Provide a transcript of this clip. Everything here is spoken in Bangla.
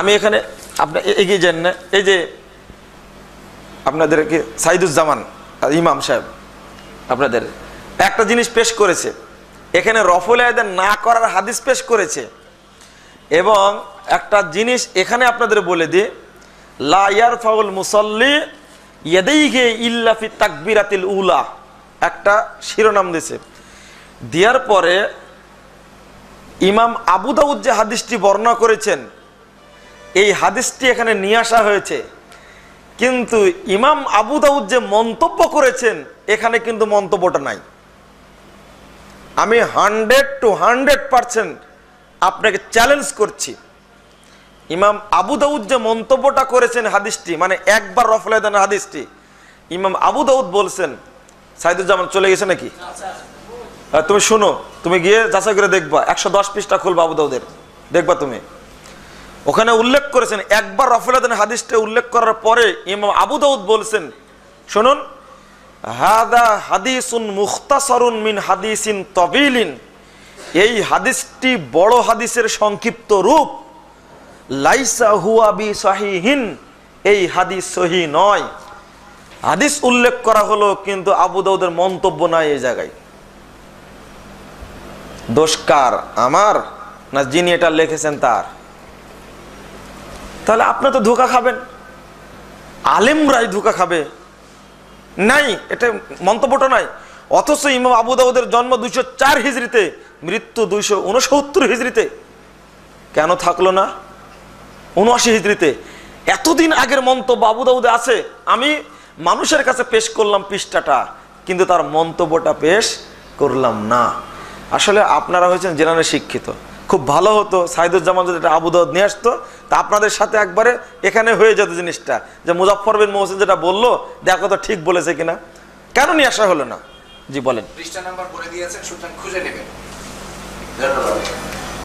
আমি এখানে আপনার এগিয়ে যান না এই যে আপনাদেরকে সাইদুজ্জামান ইমাম সাহেব আপনাদের একটা জিনিস পেশ করেছে এখানে রফল আয়দের না করার হাদিস পেশ করেছে এবং একটা জিনিস এখানে আপনাদের বলে দিই লায়ার ফাউল মুসল্লি ইয়েদেইঘে ইল্লাফি তাকবিরাতিল উলা একটা শিরোনাম দিছে দেওয়ার পরে ইমাম আবু দাউদ যে হাদিসটি বর্ণনা করেছেন এই হাদিসটি এখানে নিয়ে আসা হয়েছে কিন্তু ইমাম আবু দাউদ যে মন্তব্য করেছেন এখানে কিন্তু মন্তব্যটা নাই আমি হান্ড্রেড টু হান্ড্রেড পারসেন্ট আপনাকে চ্যালেঞ্জ করছি ইমাম আবু দাউদ যে মন্তব্যটা করেছেন হাদিসটি মানে একবার দেন হাদিসটি ইমাম আবু দাউদ বলছেন সাইদুজ্জামান চলে গেছে নাকি তুমি শুনো তুমি গিয়ে যাচাই করে দেখবা একশো দশ পিসটা খুলবা আবু দাউদের দেখবা তুমি ওখানে উল্লেখ করেছেন একবার রফিলাদিন হাদিসটা উল্লেখ করার পরে ইমাম আবু দাউদ বলছেন শুনুন হাদা হাদিসুন মুখতাসরুন মিন হাদিসিন তবিলিন এই হাদিসটি বড় হাদিসের সংক্ষিপ্ত রূপ লাইসা হুয়াবি সাহিহীন এই হাদিস সহি নয় হাদিস উল্লেখ করা হলো কিন্তু আবু দাউদের মন্তব্য নাই এই জায়গায় দোষকার আমার না যিনি এটা লিখেছেন তার তাহলে আপনি তো ধোকা খাবেন আলেমরাই ধোকা খাবে নাই এটা মন্তব্যটা নাই অথচ ইমাম আবু দাউদের জন্ম দুইশো চার হিজড়িতে মৃত্যু দুইশো উনসত্তর হিজড়িতে কেন থাকলো না উনআশি হিজড়িতে এতদিন আগের মন্তব্য আবু দাউদে আছে আমি মানুষের কাছে পেশ করলাম পৃষ্ঠাটা কিন্তু তার মন্তব্যটা পেশ করলাম না আসলে আপনারা হয়েছেন জেনারে শিক্ষিত খুব ভালো হতো সাইদুজ্জামান যদি এটা আবু দাউদ নিয়ে আসতো তা আপনাদের সাথে একবারে এখানে হয়ে যেত জিনিসটা যে মুজাফর বিন মোহসেন যেটা বললো দেখো তো ঠিক বলেছে কিনা কেন নিয়ে আসা হলো না জি বলেন পৃষ্ঠা নাম্বার করে দিয়েছেন সুতরাং খুঁজে নেবেন ধন্যবাদ